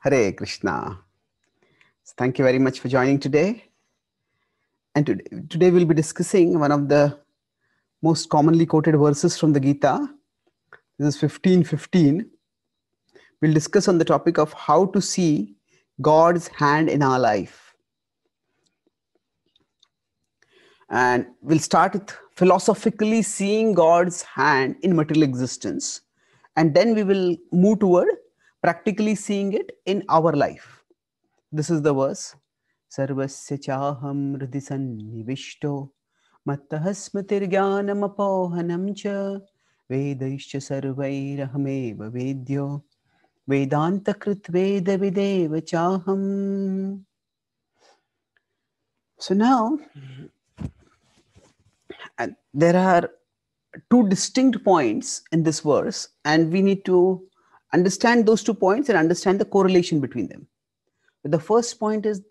Hare Krishna. So thank you very much for joining today. And today, today we'll be discussing one of the most commonly quoted verses from the Gita. This is 1515. We'll discuss on the topic of how to see God's hand in our life. And we'll start with philosophically seeing God's hand in material existence. And then we will move toward practically seeing it in our life. This is the verse. Sarvasya chaham nivishto mattah smitirgyanam apohanam cha sarvai sarvairahmeva vedyo vedantakrit veda videva chaham. So now, there are two distinct points in this verse, and we need to understand those two points and understand the correlation between them. the first point is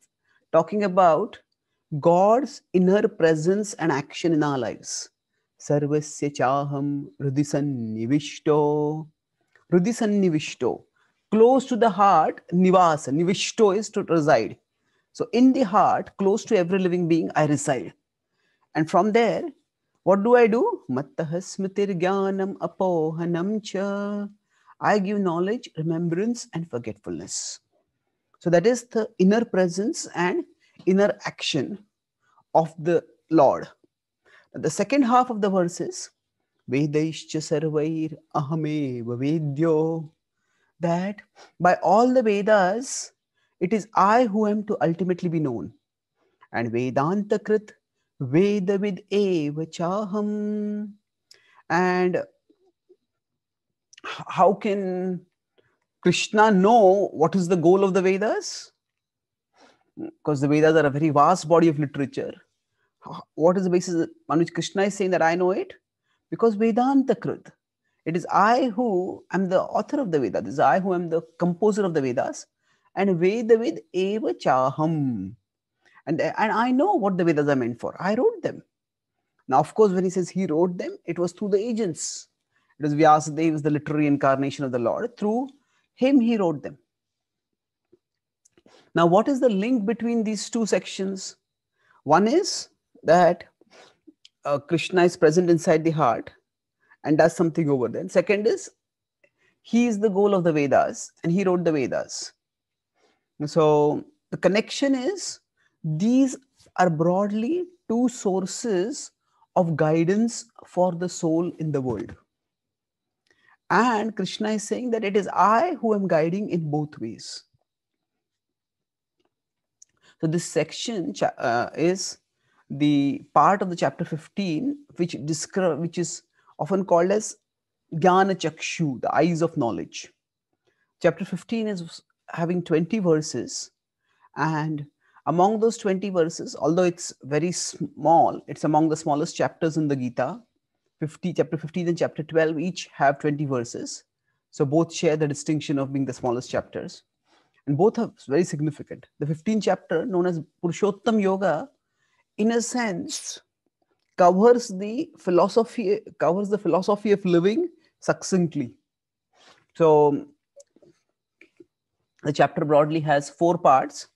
talking about God's inner presence and action in our lives. Sarvasya chaham nivishto. Rudisan nivishto. Close to the heart, nivasa. Nivishto is to reside. So in the heart, close to every living being, I reside. And from there, what do I do? Mattah smritir apohanam cha. I give knowledge, remembrance, and forgetfulness. So that is the inner presence and inner action of the Lord. The second half of the verse is Vedaishcha Sarvair Ahameva Vedyo. That by all the Vedas, it is I who am to ultimately be known. And Vedanta Krit Vedavid Eva Chaham. And how can Krishna know what is the goal of the Vedas? Because the Vedas are a very vast body of literature. What is the basis on which Krishna is saying that I know it? Because Vedanta Krut. It is I who am the author of the Vedas. It is I who am the composer of the Vedas. And Veda Ved Eva Chaham. And, and I know what the Vedas are meant for. I wrote them. Now, of course, when he says he wrote them, it was through the agents because Vyasadeva was the literary incarnation of the Lord. Through him, he wrote them. Now, what is the link between these two sections? One is that uh, Krishna is present inside the heart and does something over there. second is he is the goal of the Vedas and he wrote the Vedas. So the connection is these are broadly two sources of guidance for the soul in the world. And Krishna is saying that it is I who am guiding in both ways. So this section uh, is the part of the chapter 15 which describe, which is often called as Jnana Chakshu, the eyes of knowledge. Chapter 15 is having 20 verses, and among those 20 verses, although it's very small, it's among the smallest chapters in the Gita, 50, chapter 15 and chapter 12 each have 20 verses. So both share the distinction of being the smallest chapters. And both are very significant. The 15th chapter, known as Purushottam Yoga, in a sense, covers the philosophy, covers the philosophy of living succinctly. So the chapter broadly has four parts.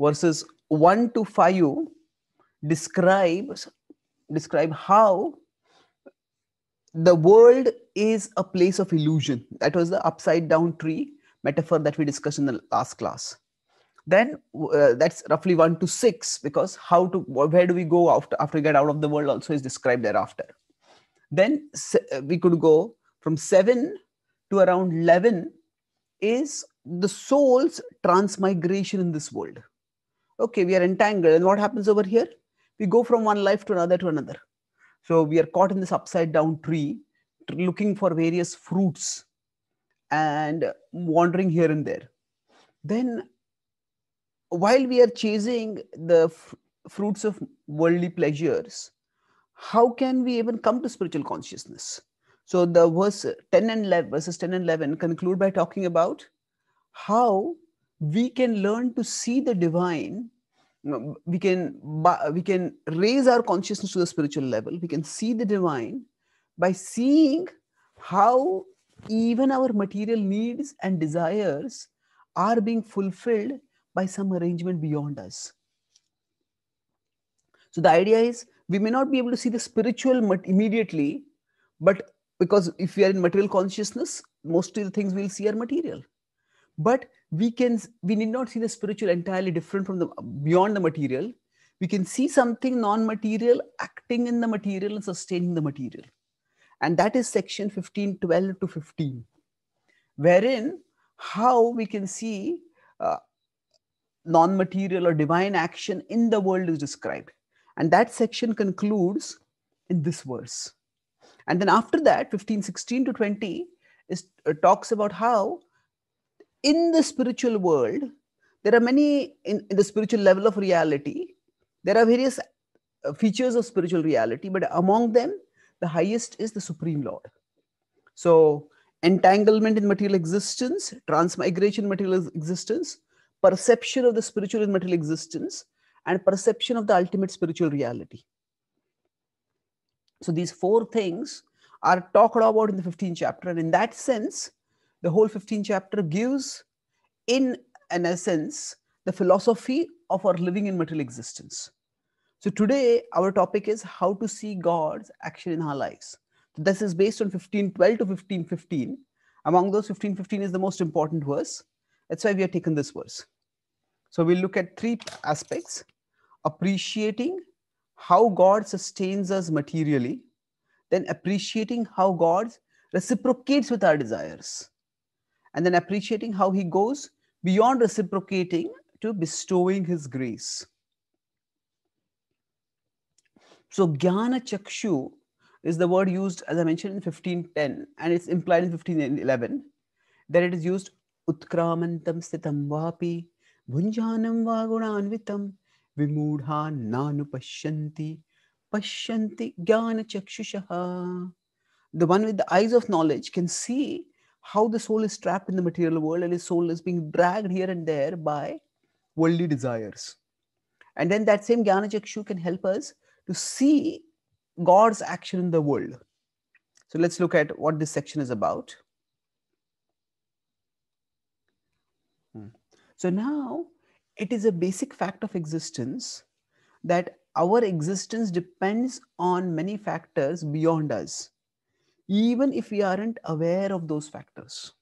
Verses 1 to 5 describes describe how the world is a place of illusion. That was the upside down tree metaphor that we discussed in the last class. Then uh, that's roughly one to six because how to where do we go after after we get out of the world also is described thereafter. Then uh, we could go from seven to around eleven is the soul's transmigration in this world. Okay, we are entangled, and what happens over here? We go from one life to another to another so we are caught in this upside down tree, looking for various fruits and wandering here and there. Then, while we are chasing the fruits of worldly pleasures, how can we even come to spiritual consciousness? So the verse 10 and 11, verses 10 and 11 conclude by talking about how we can learn to see the divine we can we can raise our consciousness to the spiritual level we can see the divine by seeing how even our material needs and desires are being fulfilled by some arrangement beyond us so the idea is we may not be able to see the spiritual immediately but because if we are in material consciousness most of the things we'll see are material but we can we need not see the spiritual entirely different from the beyond the material we can see something non-material acting in the material and sustaining the material and that is section 15 12 to 15 wherein how we can see uh, non-material or divine action in the world is described and that section concludes in this verse and then after that 15 16 to 20 is uh, talks about how in the spiritual world, there are many, in, in the spiritual level of reality, there are various uh, features of spiritual reality, but among them, the highest is the Supreme Lord. So, entanglement in material existence, transmigration material existence, perception of the spiritual and material existence, and perception of the ultimate spiritual reality. So, these four things are talked about in the 15th chapter, and in that sense, the whole 15 chapter gives, in an essence, the philosophy of our living in material existence. So today our topic is how to see God's action in our lives. So this is based on 1512 to 1515. Among those, 1515 is the most important verse. That's why we have taken this verse. So we'll look at three aspects. Appreciating how God sustains us materially, then appreciating how God reciprocates with our desires and then appreciating how he goes beyond reciprocating to bestowing his grace. So, Jnana Chakshu is the word used, as I mentioned, in 1510, and it's implied in 1511. that it is used, Utkramantam Sitam Vapi, Bhunjanam Vagunanvitam, Vimudha Nanupashyanti, pashanti Jnana Chakshushaha. The one with the eyes of knowledge can see how the soul is trapped in the material world and his soul is being dragged here and there by worldly desires. And then that same Gyanachakshu can help us to see God's action in the world. So let's look at what this section is about. Hmm. So now it is a basic fact of existence that our existence depends on many factors beyond us even if we aren't aware of those factors.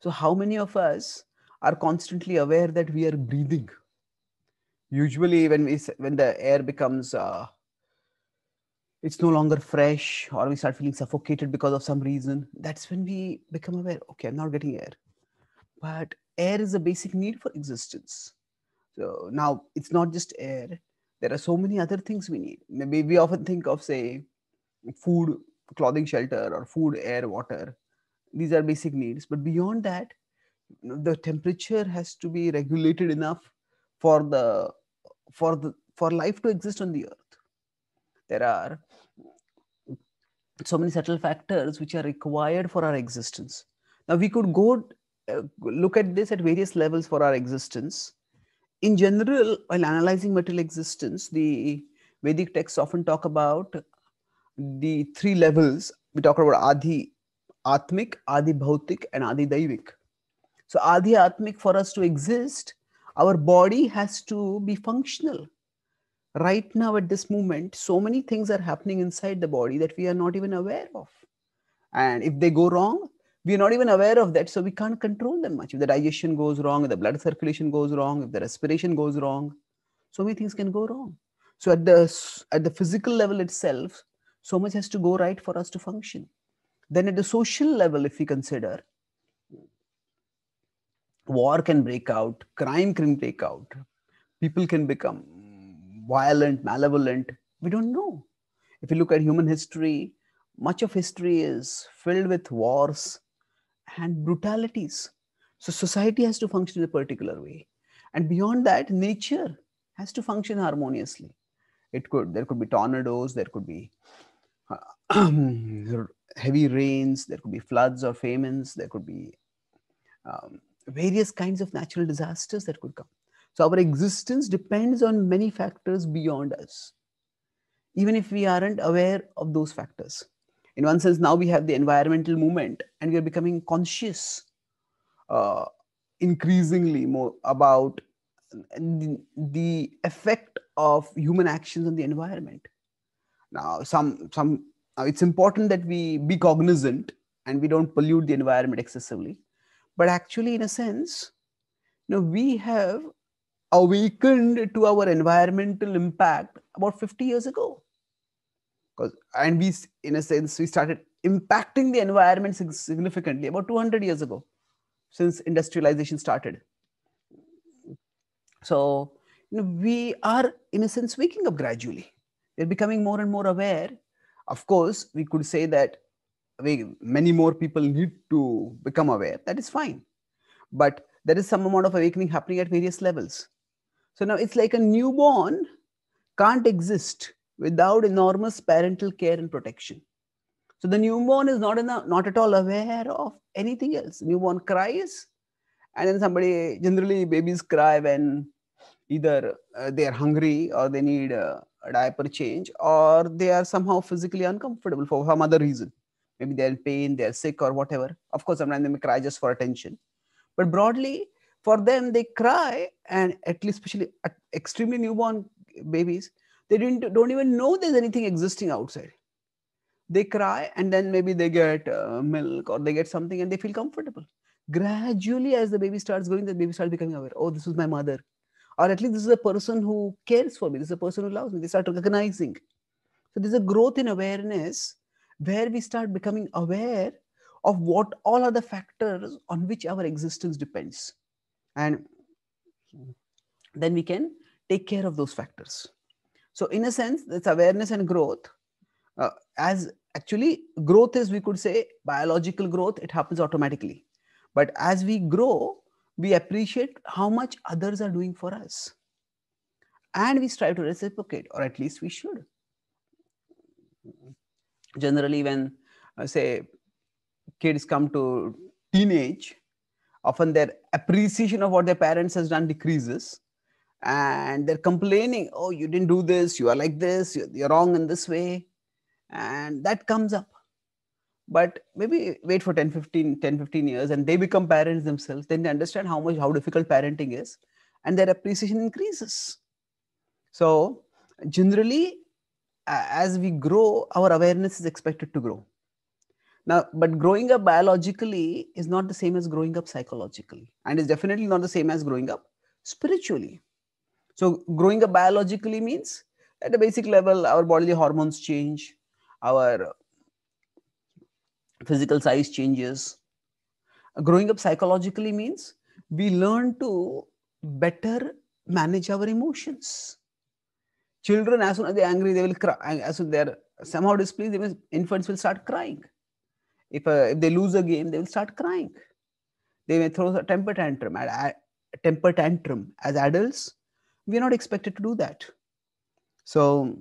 So, how many of us are constantly aware that we are breathing? Usually, when we when the air becomes uh, it's no longer fresh, or we start feeling suffocated because of some reason, that's when we become aware. Okay, I'm not getting air, but air is a basic need for existence. So now it's not just air. There are so many other things we need. Maybe we often think of say food, clothing, shelter, or food, air, water. These are basic needs. But beyond that, the temperature has to be regulated enough for the for the for life to exist on the earth. There are so many subtle factors which are required for our existence. Now we could go uh, look at this at various levels for our existence. In general, while analyzing material existence, the Vedic texts often talk about the three levels we talk about adhi atmic adhi bhautik and adhi daivik so adhi atmic for us to exist our body has to be functional right now at this moment so many things are happening inside the body that we are not even aware of and if they go wrong we're not even aware of that so we can't control them much if the digestion goes wrong if the blood circulation goes wrong if the respiration goes wrong so many things can go wrong so at the at the physical level itself so much has to go right for us to function. Then at the social level, if we consider, war can break out, crime can break out, people can become violent, malevolent. We don't know. If you look at human history, much of history is filled with wars and brutalities. So society has to function in a particular way. And beyond that, nature has to function harmoniously. It could, there could be tornadoes, there could be heavy rains, there could be floods or famines, there could be um, various kinds of natural disasters that could come. So our existence depends on many factors beyond us, even if we aren't aware of those factors. In one sense, now we have the environmental movement and we are becoming conscious uh, increasingly more about the, the effect of human actions on the environment. Now, some, some uh, it's important that we be cognizant and we don't pollute the environment excessively but actually in a sense you know we have awakened to our environmental impact about 50 years ago because and we in a sense we started impacting the environment significantly about 200 years ago since industrialization started so you know, we are in a sense waking up gradually we're becoming more and more aware of course, we could say that we, many more people need to become aware. That is fine. But there is some amount of awakening happening at various levels. So now it's like a newborn can't exist without enormous parental care and protection. So the newborn is not enough, not at all aware of anything else. Newborn cries, and then somebody generally babies cry when either uh, they are hungry or they need uh, diaper change or they are somehow physically uncomfortable for some other reason maybe they're in pain they're sick or whatever of course sometimes they may cry just for attention but broadly for them they cry and at least especially at extremely newborn babies they didn't don't even know there's anything existing outside they cry and then maybe they get uh, milk or they get something and they feel comfortable gradually as the baby starts growing the baby starts becoming aware oh this was my mother or at least this is a person who cares for me, this is a person who loves me. They start recognizing. So there's a growth in awareness where we start becoming aware of what all are the factors on which our existence depends. And then we can take care of those factors. So, in a sense, it's awareness and growth. Uh, as actually, growth is, we could say, biological growth, it happens automatically. But as we grow, we appreciate how much others are doing for us. And we strive to reciprocate, or at least we should. Generally, when uh, say kids come to teenage, often their appreciation of what their parents has done decreases and they're complaining oh you didn't do this you are like this you're, wrong in this way and that comes up but maybe wait for 10 15 10 15 years and they become parents themselves then they understand how much how difficult parenting is and their appreciation increases so generally as we grow our awareness is expected to grow now but growing up biologically is not the same as growing up psychologically and is definitely not the same as growing up spiritually so growing up biologically means at a basic level our bodily hormones change our physical size changes. Growing up psychologically means we learn to better manage our emotions. Children, as soon as they're angry, they will cry. As soon as they're somehow displeased, will, infants will start crying. If, uh, if they lose a game, they will start crying. They may throw a temper tantrum. At, a temper tantrum. As adults, we are not expected to do that. So,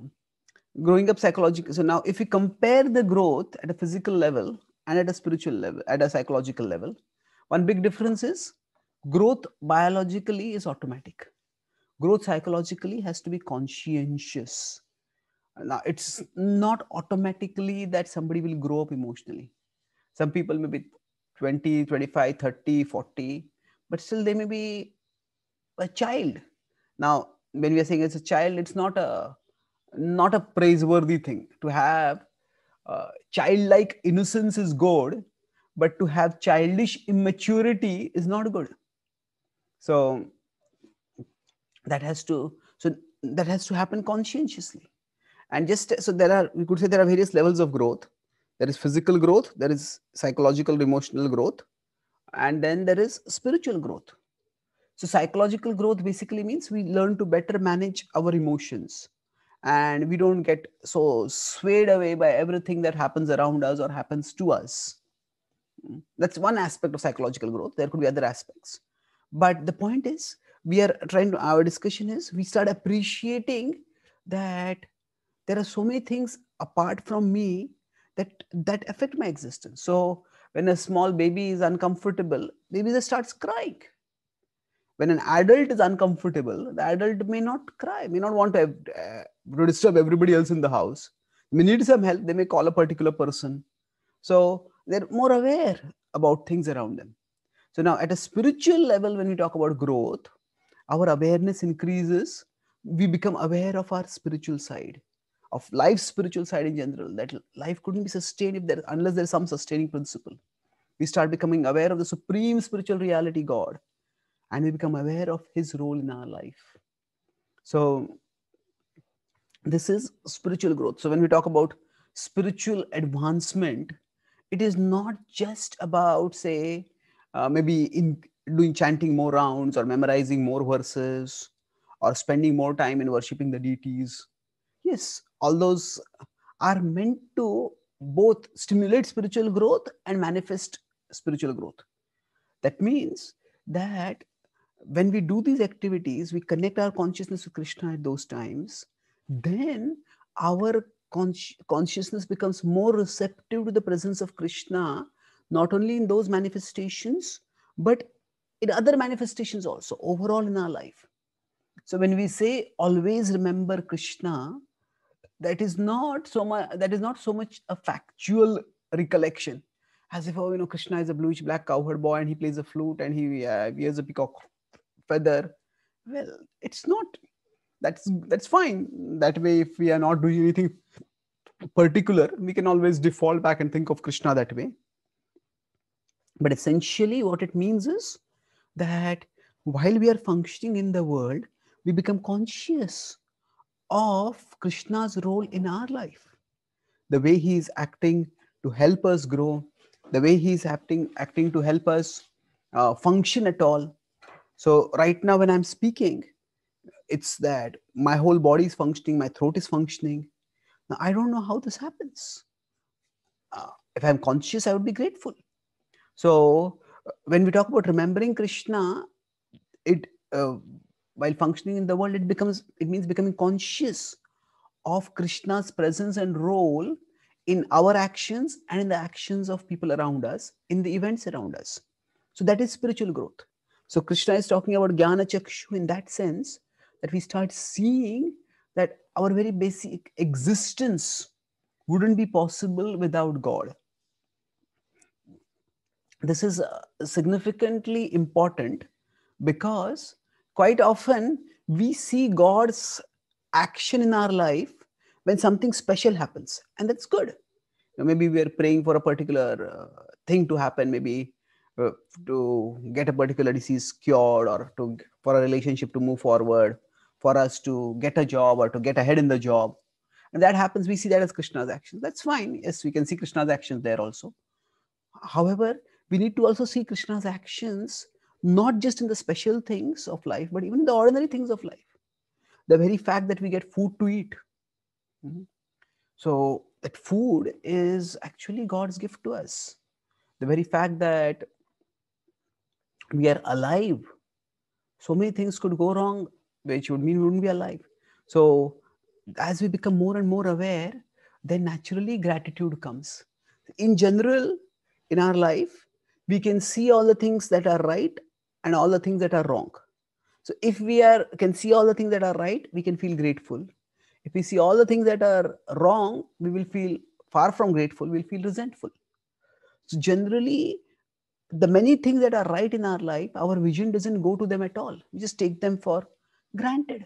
growing up psychologically. So now, if we compare the growth at a physical level and at a spiritual level, at a psychological level. One big difference is growth biologically is automatic. Growth psychologically has to be conscientious. Now, it's not automatically that somebody will grow up emotionally. Some people may be 20, 25, 30, 40, but still they may be a child. Now, when we are saying as a child, it's not a not a praiseworthy thing to have uh, childlike innocence is good, but to have childish immaturity is not good. So that has to so that has to happen conscientiously, and just so there are we could say there are various levels of growth. There is physical growth, there is psychological emotional growth, and then there is spiritual growth. So psychological growth basically means we learn to better manage our emotions and we don't get so swayed away by everything that happens around us or happens to us. Mm, that's one aspect of psychological growth. There could be other aspects. But the point is, we are trying to, our discussion is, we start appreciating that there are so many things apart from me that that affect my existence. So when a small baby is uncomfortable, baby just starts crying when an adult is uncomfortable, the adult may not cry, may not want to, uh, disturb everybody else in the house. They need some help. They may call a particular person. So they're more aware about things around them. So now, at a spiritual level, when we talk about growth, our awareness increases. We become aware of our spiritual side, of life's spiritual side in general. That life couldn't be sustained if there, unless there's some sustaining principle. We start becoming aware of the supreme spiritual reality, God and we become aware of his role in our life so this is spiritual growth so when we talk about spiritual advancement it is not just about say uh, maybe in doing chanting more rounds or memorizing more verses or spending more time in worshiping the deities yes all those are meant to both stimulate spiritual growth and manifest spiritual growth that means that when we do these activities, we connect our consciousness with Krishna at those times, then our con- consciousness becomes more receptive to the presence of Krishna, not only in those manifestations, but in other manifestations also, overall in our life. So when we say always remember Krishna, that is not so much that is not so much a factual recollection as if oh you know krishna is a bluish black cowherd boy and he plays a flute and he uh, wears a peacock whether well it's not that's that's fine that way if we are not doing anything particular we can always default back and think of krishna that way but essentially what it means is that while we are functioning in the world we become conscious of krishna's role in our life the way he is acting to help us grow the way he is acting acting to help us uh, function at all so right now when I'm speaking, it's that my whole body is functioning, my throat is functioning. Now I don't know how this happens. Uh, if I'm conscious, I would be grateful. So when we talk about remembering Krishna, it uh, while functioning in the world, it becomes it means becoming conscious of Krishna's presence and role in our actions and in the actions of people around us, in the events around us. So that is spiritual growth. So Krishna is talking about Jnana Chakshu in that sense that we start seeing that our very basic existence wouldn't be possible without God. This is uh, significantly important because quite often we see God's action in our life when something special happens, and that's good. You know, maybe we are praying for a particular uh, thing to happen, maybe uh, to get a particular disease cured or to for a relationship to move forward for us to get a job or to get ahead in the job and that happens we see that as krishna's actions that's fine yes we can see krishna's actions there also however we need to also see krishna's actions not just in the special things of life but even in the ordinary things of life the very fact that we get food to eat mm-hmm. so that food is actually god's gift to us the very fact that we are alive. So many things could go wrong, which would mean we wouldn't be alive. So as we become more and more aware, then naturally gratitude comes. In general, in our life, we can see all the things that are right and all the things that are wrong. So if we are can see all the things that are right, we can feel grateful. If we see all the things that are wrong, we will feel far from grateful, we'll feel resentful. So generally, the many things that are right in our life, our vision doesn't go to them at all. We just take them for granted.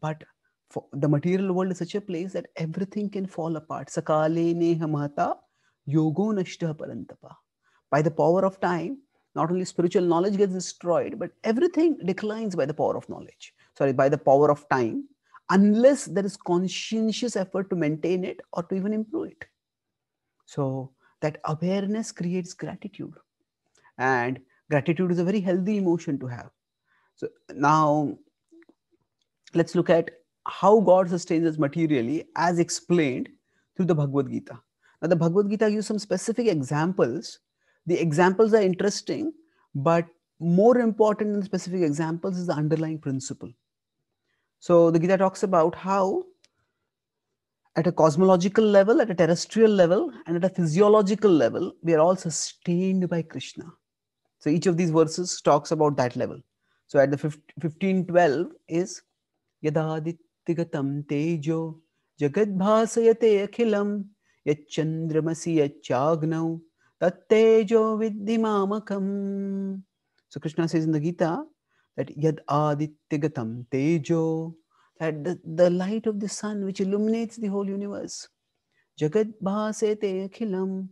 But for the material world is such a place that everything can fall apart. Sakale ne hamata yogo parantapa. By the power of time, not only spiritual knowledge gets destroyed, but everything declines by the power of knowledge. Sorry, by the power of time, unless there is conscientious effort to maintain it or to even improve it. So that awareness creates gratitude and gratitude is a very healthy emotion to have so now let's look at how god sustains us materially as explained through the bhagavad gita now the bhagavad gita gives some specific examples the examples are interesting but more important than specific examples is the underlying principle so the gita talks about how at a cosmological level, at a terrestrial level, and at a physiological level, we are all sustained by Krishna. So each of these verses talks about that level. So at the 1512 is Yadadittigatam Tejo Jagadbhasayate Akhilam Yachandramasi Yachagnau Tattejo Viddimamakam. So Krishna says in the Gita that Yad Adittigatam Tejo that the, the light of the sun which illuminates the whole universe. Jagat Bhasete Akhilam.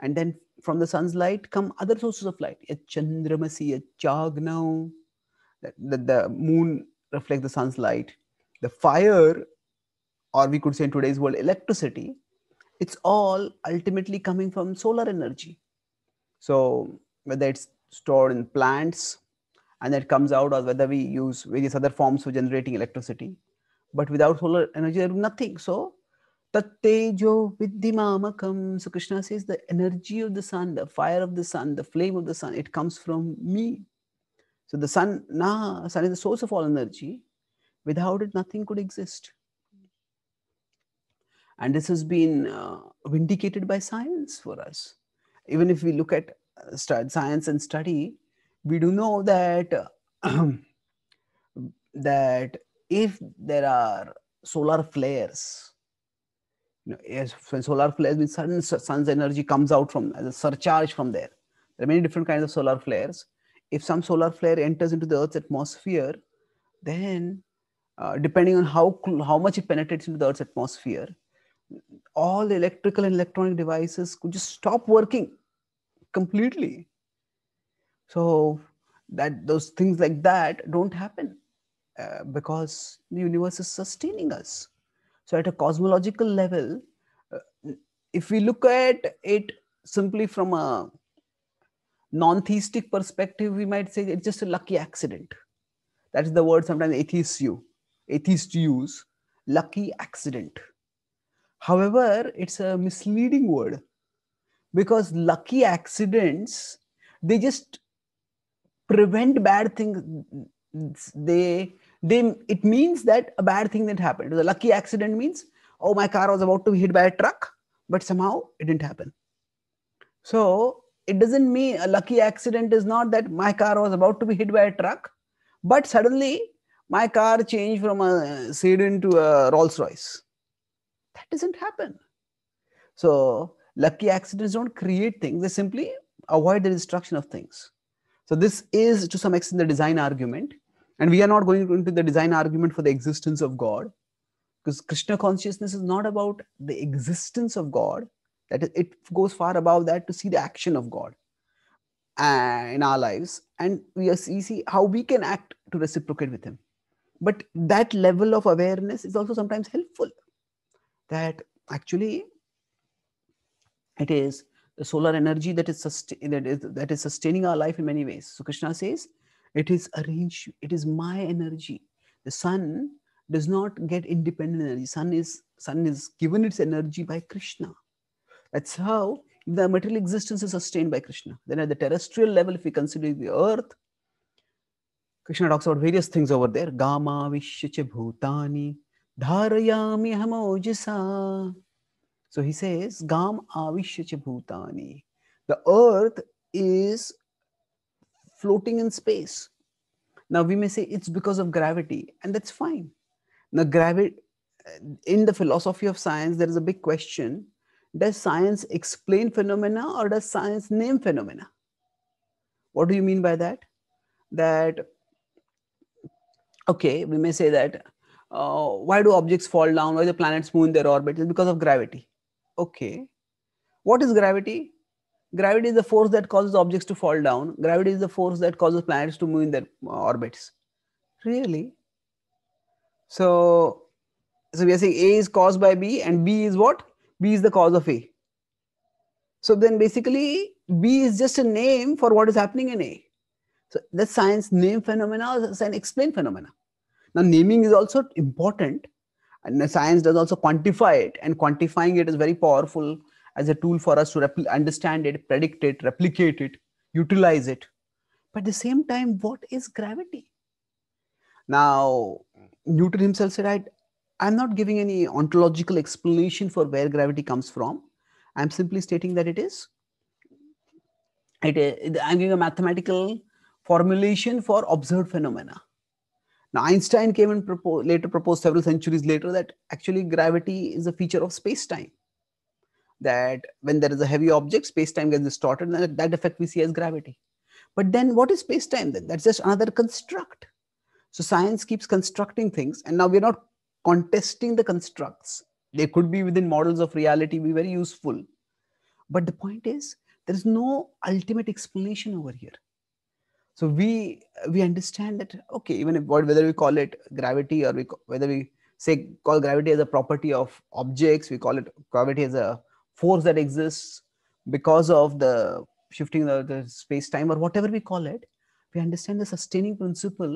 And then from the sun's light come other sources of light. A chandramasi, a chagna, that the, the moon reflects the sun's light. The fire, or we could say in today's world, electricity, it's all ultimately coming from solar energy. So whether it's stored in plants and it comes out, or whether we use various other forms for generating electricity, but without solar energy, there is nothing. So Tattejo Viddimamakam. So Krishna says the energy of the sun, the fire of the sun, the flame of the sun, it comes from me. So the sun, nah, sun is the source of all energy. Without it, nothing could exist. And this has been uh, vindicated by science for us. Even if we look at uh, science and study, we do know that uh, that if there are solar flares you know, as solar flares with sun, sun's energy comes out from as a surcharge from there. There are many different kinds of solar flares. If some solar flare enters into the Earth's atmosphere, then uh, depending on how how much it penetrates into the Earth's atmosphere, all electrical and electronic devices could just stop working completely. So that those things like that don't happen uh, because the universe is sustaining us so, at a cosmological level, uh, if we look at it simply from a non-theistic perspective, we might say it's just a lucky accident. That is the word sometimes atheists use. Atheists use lucky accident. However, it's a misleading word because lucky accidents they just prevent bad things. They then it means that a bad thing that happened the lucky accident means oh my car was about to be hit by a truck but somehow it didn't happen so it doesn't mean a lucky accident is not that my car was about to be hit by a truck but suddenly my car changed from a sedan to a rolls royce that doesn't happen so lucky accidents don't create things they simply avoid the destruction of things so this is to some extent the design argument and we are not going into the design argument for the existence of god because krishna consciousness is not about the existence of god that is, it goes far above that to see the action of god uh, in our lives and we are see, see how we can act to reciprocate with him but that level of awareness is also sometimes helpful that actually it is the solar energy that is, that is that is sustaining our life in many ways so krishna says it is arranged, it is my energy. The sun does not get independent energy. Sun is, sun is given its energy by Krishna. That's how the material existence is sustained by Krishna. Then at the terrestrial level, if we consider the earth, Krishna talks about various things over there. Gama vishyacha bhutani dharayami hamojasa. So he says, Gam avishyacha bhutani. The earth is floating in space. Now we may say it's because of gravity, and that's fine. Now, gravity in the philosophy of science, there is a big question: Does science explain phenomena or does science name phenomena? What do you mean by that? That okay, we may say that uh, why do objects fall down? Why the planets move in their orbits? It's because of gravity. Okay, what is gravity? gravity is the force that causes objects to fall down gravity is the force that causes planets to move in their uh, orbits really so so we are saying a is caused by b and b is what b is the cause of a so then basically b is just a name for what is happening in a so the science name phenomena is science explain phenomena now naming is also important and science does also quantify it and quantifying it is very powerful as a tool for us to repl- understand it, predict it, replicate it, utilize it. But at the same time, what is gravity? Now, Newton himself said, I, I'm not giving any ontological explanation for where gravity comes from. I'm simply stating that it It is I'm giving a mathematical formulation for observed phenomena. Now, Einstein came and later proposed several centuries later that actually gravity is a feature of space time that when there is a heavy object, space-time gets distorted, and that effect we see as gravity. But then what is space-time then? That's just another construct. So science keeps constructing things, and now we're not contesting the constructs. They could be within models of reality, be very useful. But the point is, there is no ultimate explanation over here. So we we understand that okay, even if, whether we call it gravity or we whether we say call gravity as a property of objects, we call it gravity as a force that exists because of the shifting of the space time or whatever we call it we understand the sustaining principle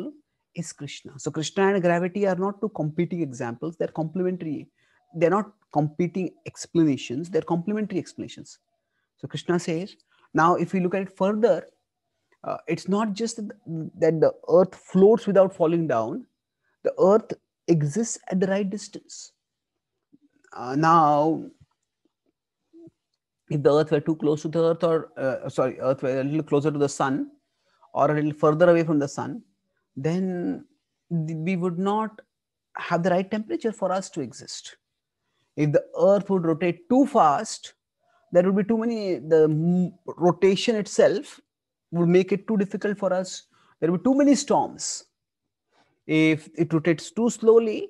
is krishna so krishna and gravity are not two competing examples they're complementary they're not competing explanations they're complementary explanations so krishna says now if we look at it further uh, it's not just that the earth floats without falling down the earth exists at the right distance uh, now if the earth were too close to the earth or uh, sorry earth were a little closer to the sun or a little further away from the sun then we would not have the right temperature for us to exist if the earth would rotate too fast there would be too many the rotation itself would make it too difficult for us there would be too many storms if it rotates too slowly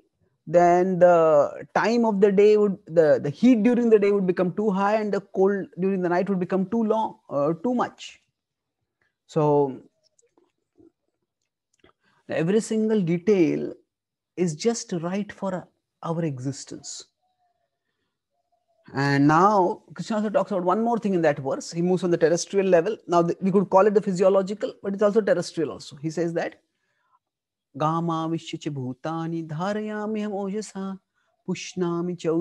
then the time of the day would the, the heat during the day would become too high and the cold during the night would become too long uh, too much so every single detail is just right for our existence and now krishna also talks about one more thing in that verse he moves on the terrestrial level now we could call it the physiological but it's also terrestrial also he says that गामाविश्च भूतानि धारयामि हम ओजसा पुष्णामि च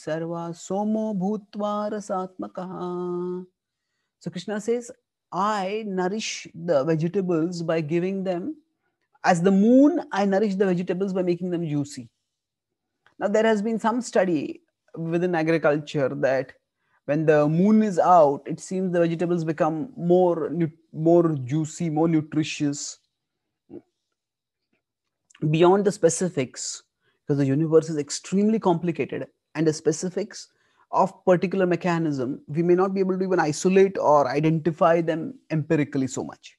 सर्वा सोमो भूत्वा रसात्मकः so Krishna says I nourish the vegetables by giving them as the moon I nourish the vegetables by making them juicy now there has been some study with in agriculture that when the moon is out it seems the vegetables become more more juicy more nutritious beyond the specifics because the universe is extremely complicated and the specifics of particular mechanism we may not be able to even isolate or identify them empirically so much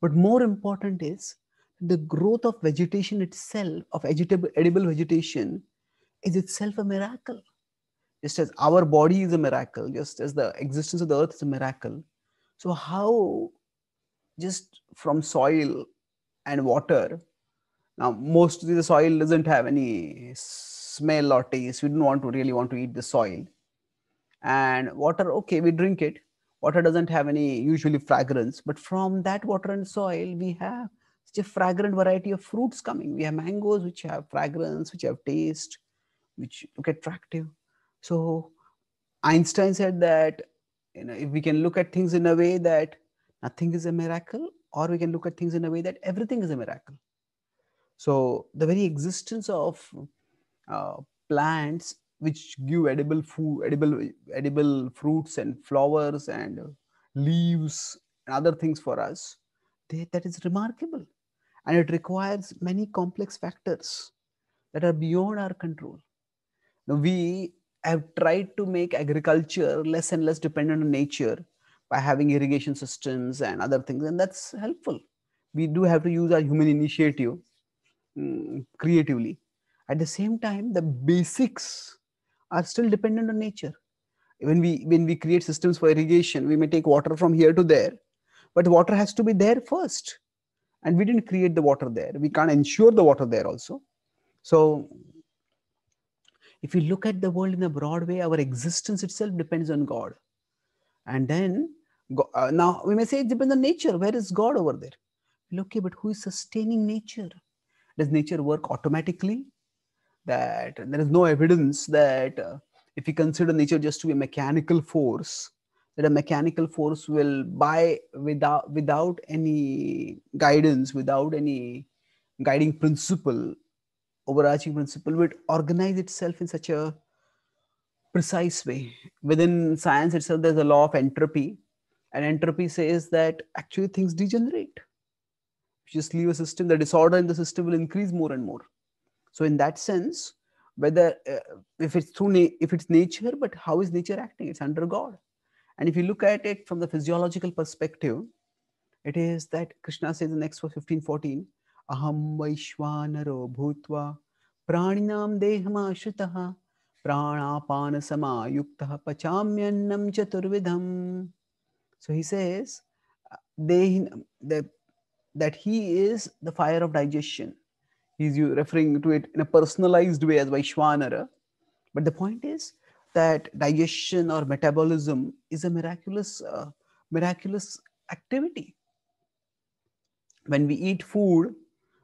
but more important is the growth of vegetation itself of edible vegetation is itself a miracle just as our body is a miracle just as the existence of the earth is a miracle so how just from soil and water now, mostly the soil doesn't have any smell or taste. We don't want to really want to eat the soil. And water, okay, we drink it. Water doesn't have any usually fragrance, but from that water and soil, we have such a fragrant variety of fruits coming. We have mangoes which have fragrance, which have taste, which look attractive. So Einstein said that you know if we can look at things in a way that nothing is a miracle, or we can look at things in a way that everything is a miracle. So the very existence of uh, plants which give edible food, edible edible fruits and flowers and leaves and other things for us, they, that is remarkable, and it requires many complex factors that are beyond our control. Now we have tried to make agriculture less and less dependent on nature by having irrigation systems and other things, and that's helpful. We do have to use our human initiative Mm, creatively at the same time the basics are still dependent on nature when we when we create systems for irrigation we may take water from here to there but water has to be there first and we didn't create the water there we can't ensure the water there also so if we look at the world in a broad way our existence itself depends on god and then uh, now we may say it depends on nature where is god over there okay but who is sustaining nature does nature work automatically? That there is no evidence that uh, if we consider nature just to be a mechanical force, that a mechanical force will by without without any guidance, without any guiding principle, overarching principle, would organize itself in such a precise way. Within science itself, there's a law of entropy, and entropy says that actually things degenerate you just leave a system, the disorder in the system will increase more and more. So in that sense, whether uh, if it's through if it's nature, but how is nature acting? It's under God. And if you look at it from the physiological perspective, it is that Krishna says in the next verse 15, 14, Aham Vaishwanaro Bhutva Praninam Dehamashutaha Pranapan Samayuktaha Pachamyannam Chaturvidham. So he says, they, the that he is the fire of digestion. He's referring to it in a personalized way as Vaishwanara. But the point is that digestion or metabolism is a miraculous, uh, miraculous activity. When we eat food,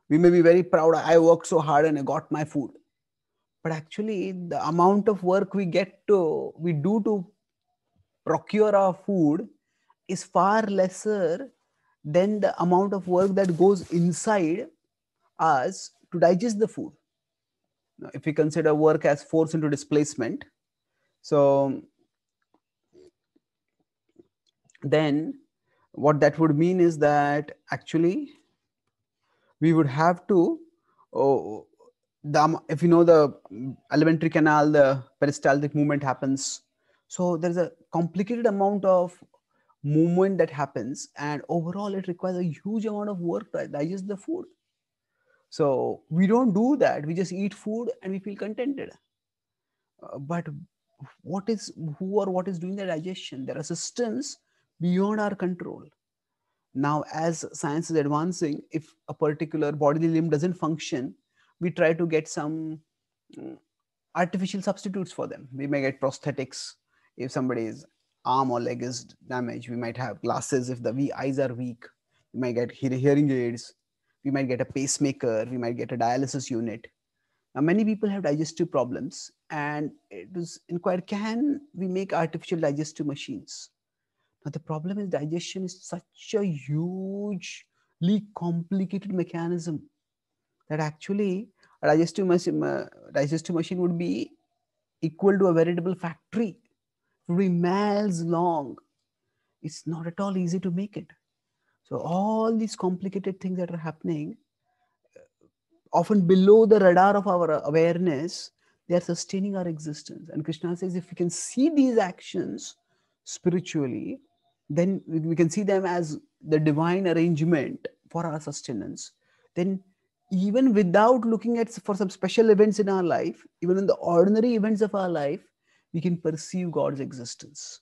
we may be very proud. I worked so hard and I got my food. But actually, the amount of work we get to, we do to procure our food is far lesser then the amount of work that goes inside us to digest the food. Now, if we consider work as force into displacement, so then what that would mean is that actually we would have to oh, the, if you know the alimentary canal the peristaltic movement happens so there's a complicated amount of movement that happens and overall it requires a huge amount of work to digest the food so we don't do that we just eat food and we feel contented uh, but what is who or what is doing the digestion there are systems beyond our control now as science is advancing if a particular bodily limb doesn't function we try to get some mm, artificial substitutes for them we may get prosthetics if somebody is arm or leg is damaged. We might have glasses if the eyes are weak. We might get hearing aids. We might get a pacemaker. We might get a dialysis unit. Now, many people have digestive problems, and it was inquired can we make artificial digestive machines? Now, the problem is digestion is such a hugely complicated mechanism that actually a digestive, machine, uh, digestive machine would be equal to a veritable factory miles long. It's not at all easy to make it. So all these complicated things that are happening, uh, often below the radar of our uh, awareness, they are sustaining our existence. And Krishna says, if we can see these actions spiritually, then we can see them as the divine arrangement for our sustenance. Then even without looking at for some special events in our life, even in the ordinary events of our life, we can perceive God's existence.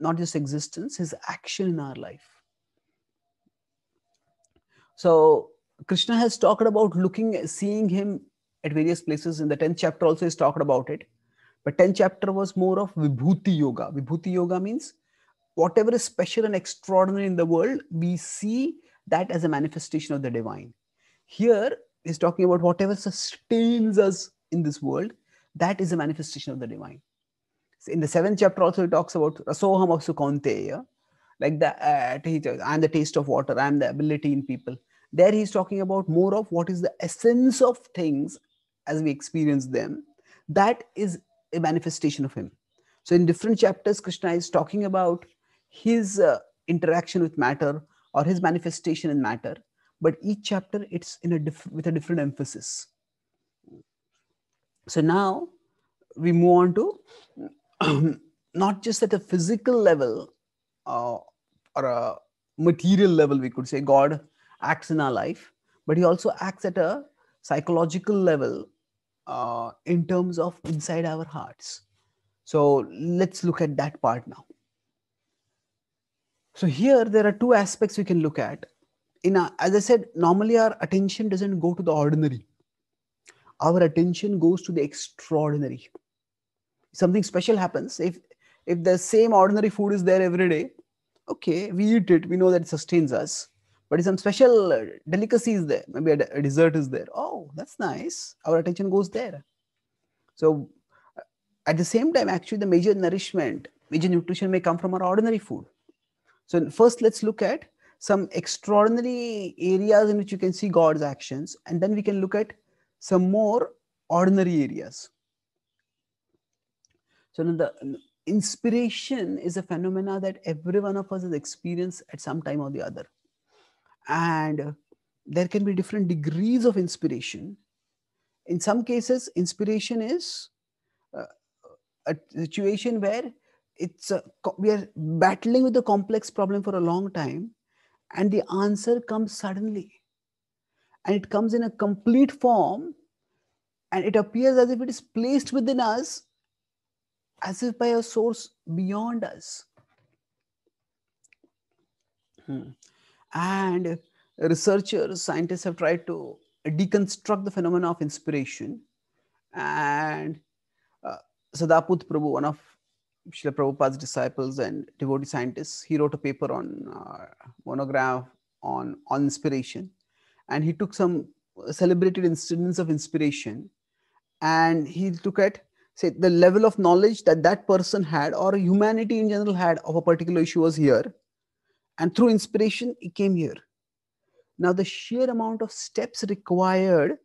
Not just existence, his action in our life. So Krishna has talked about looking, seeing him at various places. In the 10th chapter also is talked about it. But 10th chapter was more of Vibhuti Yoga. Vibhuti Yoga means whatever is special and extraordinary in the world, we see that as a manifestation of the divine. Here he's talking about whatever sustains us in this world, that is a manifestation of the divine in the seventh chapter also he talks about Rasoham of Sukanteya, like the uh, I'm the taste of water, I'm the ability in people. There he's talking about more of what is the essence of things as we experience them. That is a manifestation of him. So in different chapters, Krishna is talking about his uh, interaction with matter or his manifestation in matter. But each chapter, it's in a diff- with a different emphasis. So now we move on to um, not just at a physical level uh, or a material level, we could say God acts in our life, but He also acts at a psychological level uh, in terms of inside our hearts. So let's look at that part now. So here there are two aspects we can look at. In a, as I said, normally our attention doesn't go to the ordinary. Our attention goes to the extraordinary something special happens if if the same ordinary food is there every day okay we eat it we know that it sustains us but if some special delicacy is there maybe a, a dessert is there oh that's nice our attention goes there so at the same time actually the major nourishment major nutrition may come from our ordinary food so first let's look at some extraordinary areas in which you can see god's actions and then we can look at some more ordinary areas so the inspiration is a phenomena that every one of us has experienced at some time or the other. And uh, there can be different degrees of inspiration. In some cases, inspiration is uh, a situation where it's a, we are battling with a complex problem for a long time, and the answer comes suddenly, and it comes in a complete form, and it appears as if it is placed within us as if by a source beyond us. Hmm. And researchers, scientists have tried to deconstruct the phenomena of inspiration. And uh, Sadaput Prabhu, one of Srila Prabhupada's disciples and devotee scientists, he wrote a paper on uh, monograph on, on inspiration. And he took some celebrated incidents of inspiration and he took at say the level of knowledge that that person had or humanity in general had of a particular issue was here and through inspiration it came here now the sheer amount of steps required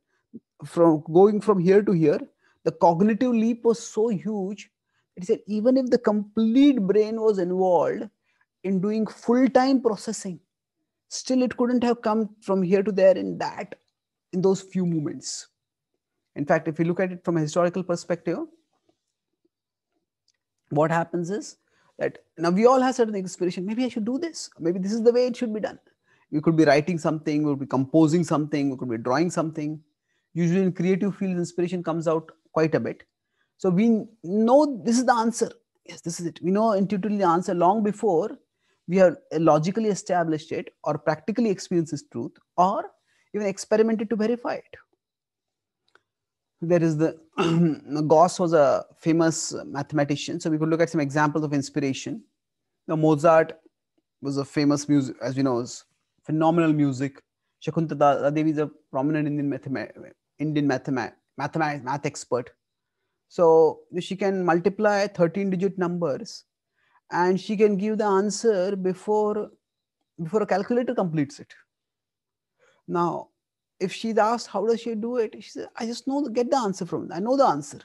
from going from here to here the cognitive leap was so huge it said even if the complete brain was involved in doing full time processing still it couldn't have come from here to there in that in those few moments in fact, if you look at it from a historical perspective, what happens is that now we all have certain inspiration. Maybe I should do this. Maybe this is the way it should be done. You could be writing something, we could be composing something, we could be drawing something. Usually in creative fields, inspiration comes out quite a bit. So we know this is the answer. Yes, this is it. We know intuitively the answer long before we have logically established it or practically experienced its truth or even experimented to verify it there is the Gauss was a famous mathematician, so we could look at some examples of inspiration. Now Mozart was a famous music, as we know, is phenomenal music. Shakuntala Devi is a prominent Indian mathemat- Indian mathemat- math math expert. So she can multiply 13 digit numbers and she can give the answer before before a calculator completes it. Now if she's asked how does she do it, she says, I just know, get the answer from it. I know the answer.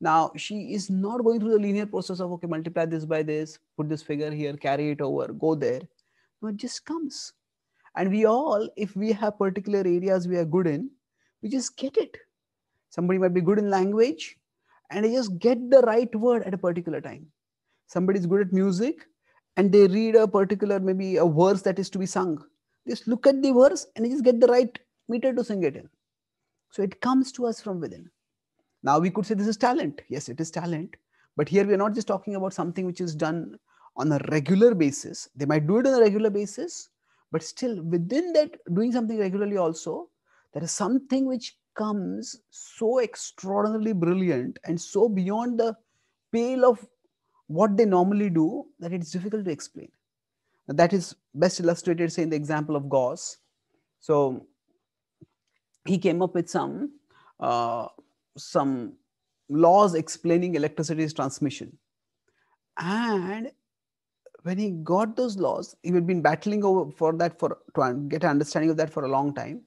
Now she is not going through the linear process of, okay, multiply this by this, put this figure here, carry it over, go there. No, it just comes. And we all, if we have particular areas we are good in, we just get it. Somebody might be good in language and they just get the right word at a particular time. Somebody is good at music and they read a particular, maybe a verse that is to be sung. Just look at the verse and they just get the right meter to sing it in. So it comes to us from within. Now we could say this is talent. Yes, it is talent. But here we are not just talking about something which is done on a regular basis. They might do it on a regular basis, but still within that, doing something regularly also, there is something which comes so extraordinarily brilliant and so beyond the pale of what they normally do that it's difficult to explain. That is best illustrated, say, in the example of Gauss. So he came up with some uh, some laws explaining electricity's transmission and when he got those laws he had been battling over for that for to get understanding of that for a long time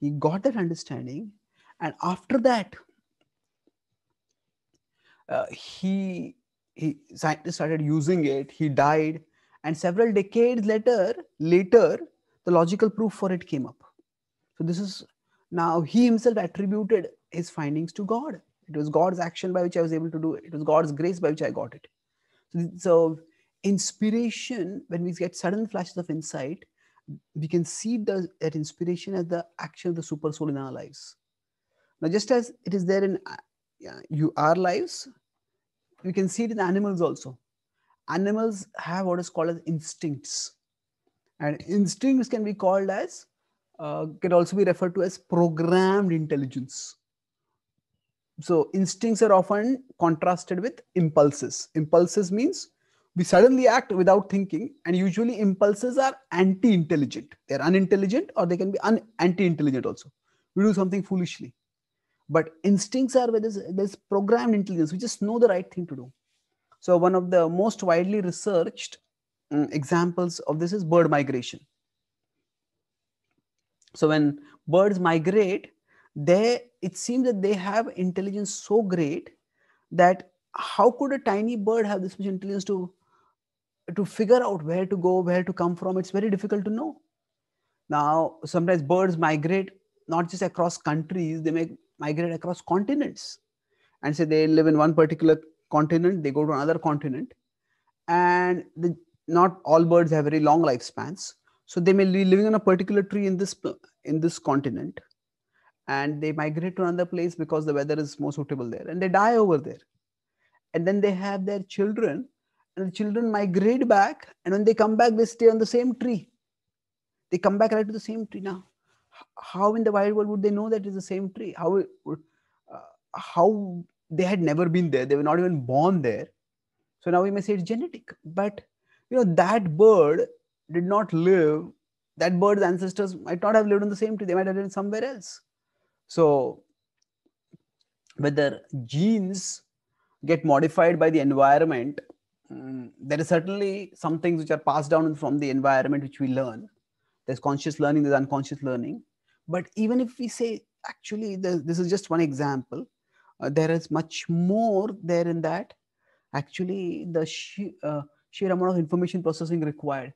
he got that understanding and after that uh, he he started using it he died and several decades later later the logical proof for it came up so this is now, he himself attributed his findings to God. It was God's action by which I was able to do it. It was God's grace by which I got it. So, so inspiration, when we get sudden flashes of insight, we can see the, that inspiration as the action of the super soul in our lives. Now, just as it is there in uh, yeah, you, our lives, we can see it in animals also. Animals have what is called as instincts. And instincts can be called as uh, can also be referred to as programmed intelligence. So instincts are often contrasted with impulses. Impulses means we suddenly act without thinking and usually impulses are anti-intelligent. They're unintelligent or they can be un- anti-intelligent also. We do something foolishly. But instincts are where there's, there's programmed intelligence. We just know the right thing to do. So one of the most widely researched um, examples of this is bird migration. So when birds migrate, they it seems that they have intelligence so great that how could a tiny bird have this much intelligence to to figure out where to go, where to come from? It's very difficult to know. Now, sometimes birds migrate not just across countries, they may migrate across continents. And say they live in one particular continent, they go to another continent. And the, not all birds have very long lifespans. So they may be living on a particular tree in this in this continent, and they migrate to another place because the weather is more suitable there, and they die over there. And then they have their children, and the children migrate back, and when they come back, they stay on the same tree. They come back right to the same tree now. How in the wild world would they know that it's the same tree? How would, uh, how they had never been there? They were not even born there. So now we may say it's genetic, but you know that bird did not live, that bird's ancestors might not have lived in the same tree, they might have lived somewhere else. So, whether genes get modified by the environment, mm, there is certainly some things which are passed down from the environment which we learn. There's conscious learning, there's unconscious learning. But even if we say, actually, this is just one example, uh, there is much more there in that actually the uh, sheer amount of information processing required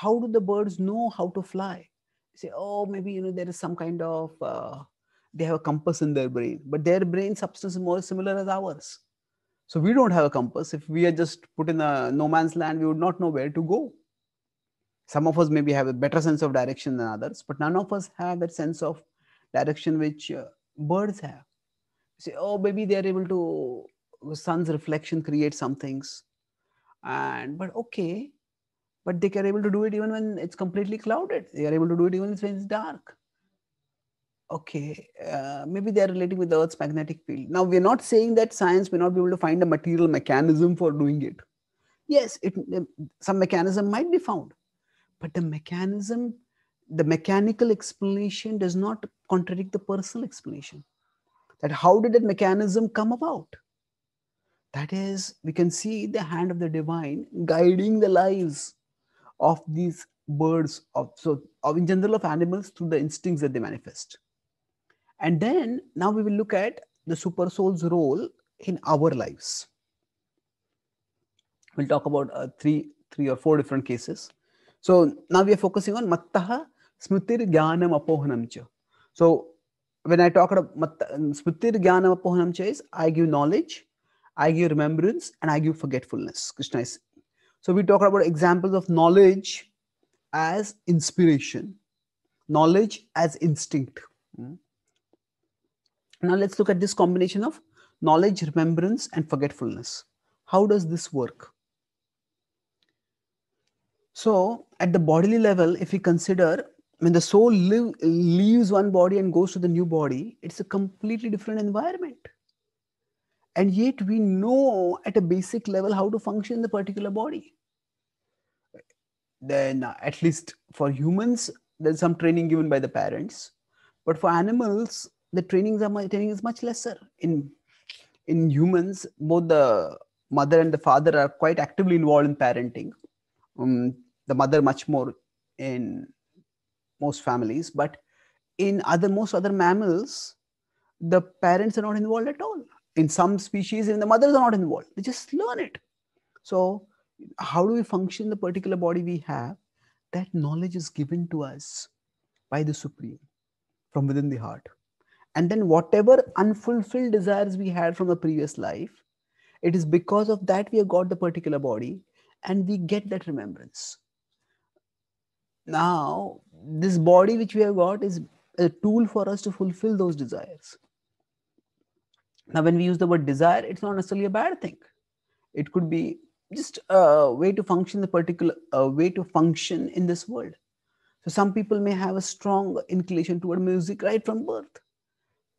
how do the birds know how to fly? You say, oh, maybe you know there is some kind of uh, they have a compass in their brain, but their brain substance is more similar as ours. So we don't have a compass. If we are just put in a no man's land, we would not know where to go. Some of us maybe have a better sense of direction than others, but none of us have that sense of direction which uh, birds have. You say, oh, maybe they are able to sun's reflection create some things, and but okay, but they are able to do it even when it's completely clouded they are able to do it even when it's dark okay uh, maybe they are relating with the earth's magnetic field now we're not saying that science may not be able to find a material mechanism for doing it yes it, uh, some mechanism might be found but the mechanism the mechanical explanation does not contradict the personal explanation that how did that mechanism come about that is we can see the hand of the divine guiding the lives of these birds of so of in general of animals through the instincts that they manifest and then now we will look at the super soul's role in our lives we'll talk about uh, three three or four different cases so now we are focusing on mattaha smritir gyanam apohanam cha so when i talk about um, smritir gyanam apohanam cha is i give knowledge i give remembrance and i give forgetfulness krishna is so we talk about examples of knowledge as inspiration, knowledge as instinct. Hmm. Now let's look at this combination of knowledge, remembrance, and forgetfulness. How does this work? So at the bodily level, if we consider when the soul live, leaves one body and goes to the new body, it's a completely different environment and yet we know at a basic level how to function in the particular body then uh, at least for humans there's some training given by the parents but for animals the trainings are training is much lesser in in humans both the mother and the father are quite actively involved in parenting um, the mother much more in most families but in other most other mammals the parents are not involved at all in some species, even the mothers are not involved. They just learn it. So, how do we function the particular body we have? That knowledge is given to us by the Supreme from within the heart. And then, whatever unfulfilled desires we had from a previous life, it is because of that we have got the particular body and we get that remembrance. Now, this body which we have got is a tool for us to fulfill those desires. Now, when we use the word desire, it's not necessarily a bad thing. It could be just a way to function the particular a way to function in this world. So some people may have a strong inclination toward music right from birth.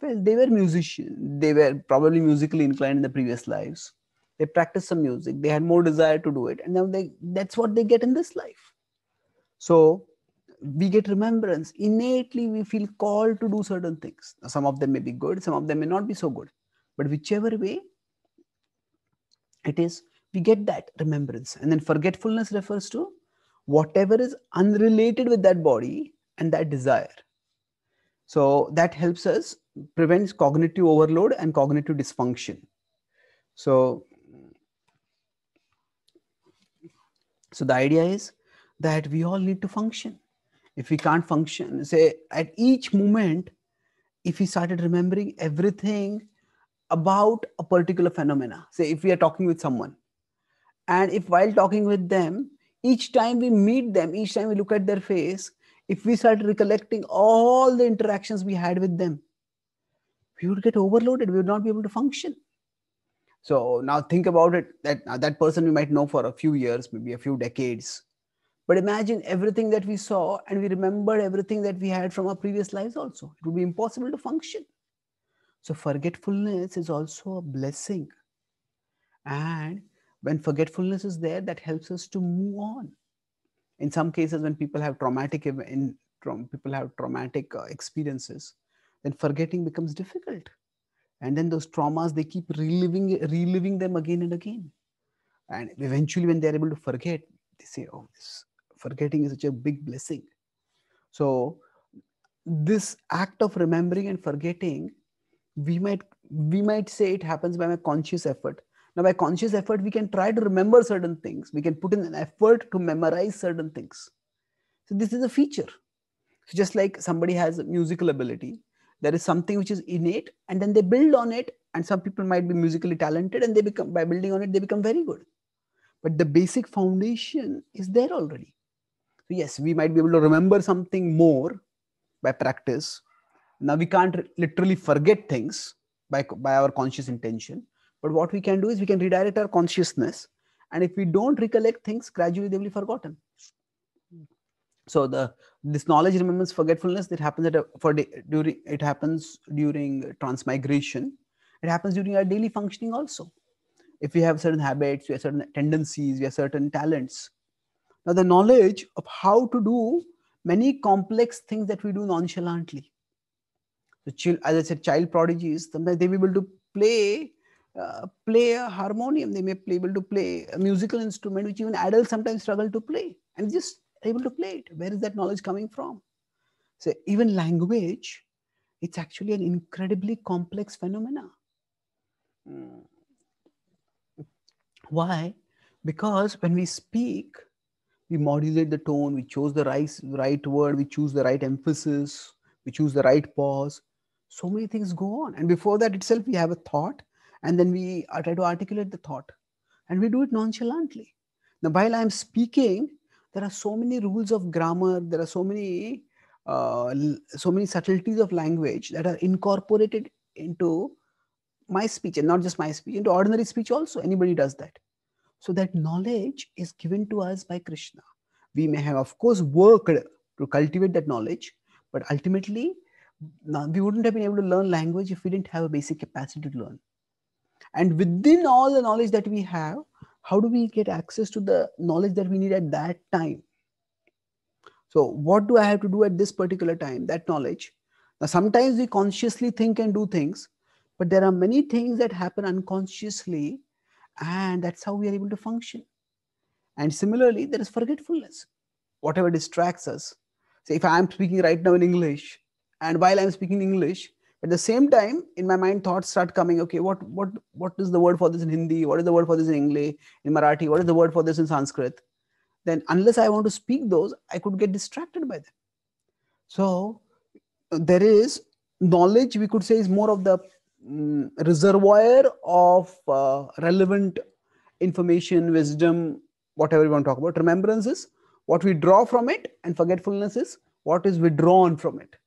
Well, they were musicians. They were probably musically inclined in the previous lives. They practiced some music. They had more desire to do it, and now they that's what they get in this life. So we get remembrance innately we feel called to do certain things now, some of them may be good some of them may not be so good but whichever way it is, we get that remembrance. And then forgetfulness refers to whatever is unrelated with that body and that desire. So that helps us prevents cognitive overload and cognitive dysfunction. So, so the idea is that we all need to function. If we can't function, say at each moment, if we started remembering everything about a particular phenomena say if we are talking with someone and if while talking with them each time we meet them each time we look at their face if we start recollecting all the interactions we had with them we would get overloaded we would not be able to function so now think about it that uh, that person we might know for a few years maybe a few decades but imagine everything that we saw and we remembered everything that we had from our previous lives also it would be impossible to function so, forgetfulness is also a blessing. And when forgetfulness is there, that helps us to move on. In some cases, when people have traumatic in people have traumatic uh, experiences, then forgetting becomes difficult, and then those traumas they keep reliving reliving them again and again, and eventually when they are able to forget, they say, "Oh, this forgetting is such a big blessing." So, this act of remembering and forgetting we might we might say it happens by my conscious effort now by conscious effort we can try to remember certain things we can put in an effort to memorize certain things so this is a feature so just like somebody has musical ability there is something which is innate and then they build on it and some people might be musically talented and they become by building on it they become very good but the basic foundation is there already so yes we might be able to remember something more by practice now we can't literally forget things by, by our conscious intention, but what we can do is we can redirect our consciousness. And if we don't recollect things, gradually they will be forgotten. So the this knowledge remembrance forgetfulness that happens at a, for day, during it happens during transmigration. It happens during our daily functioning also. If we have certain habits, we have certain tendencies, we have certain talents. Now the knowledge of how to do many complex things that we do nonchalantly the child, as I said, child prodigies, sometimes they be able to play, uh, play a harmonium. They may be able to play a musical instrument, which even adults sometimes struggle to play, and just able to play it. Where is that knowledge coming from? So even language, it's actually an incredibly complex phenomena. Hmm. Why? Because when we speak, we modulate the tone, we choose the right, right word, we choose the right emphasis, we choose the right pause, so many things go on and before that itself we have a thought and then we uh, try to articulate the thought and we do it nonchalantly now while i'm speaking there are so many rules of grammar there are so many uh, so many subtleties of language that are incorporated into my speech and not just my speech into ordinary speech also anybody does that so that knowledge is given to us by krishna we may have of course worked to cultivate that knowledge but ultimately we wouldn't have been able to learn language if we didn't have a basic capacity to learn and within all the knowledge that we have how do we get access to the knowledge that we need at that time so what do i have to do at this particular time that knowledge now sometimes we consciously think and do things but there are many things that happen unconsciously and that's how we are able to function and similarly there is forgetfulness whatever distracts us say if i am speaking right now in english and while i'm speaking english at the same time in my mind thoughts start coming okay what what what is the word for this in hindi what is the word for this in english in marathi what is the word for this in sanskrit then unless i want to speak those i could get distracted by them so there is knowledge we could say is more of the um, reservoir of uh, relevant information wisdom whatever we want to talk about remembrance is what we draw from it and forgetfulness is what is withdrawn from it